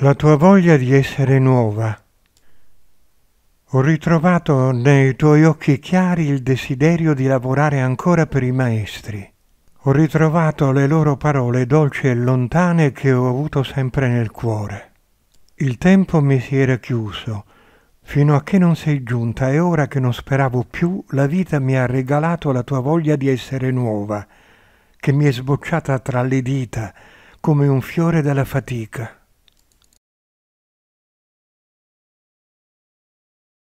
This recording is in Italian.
la tua voglia di essere nuova. Ho ritrovato nei tuoi occhi chiari il desiderio di lavorare ancora per i maestri. Ho ritrovato le loro parole dolci e lontane che ho avuto sempre nel cuore. Il tempo mi si era chiuso, fino a che non sei giunta e ora che non speravo più, la vita mi ha regalato la tua voglia di essere nuova, che mi è sbocciata tra le dita come un fiore dalla fatica.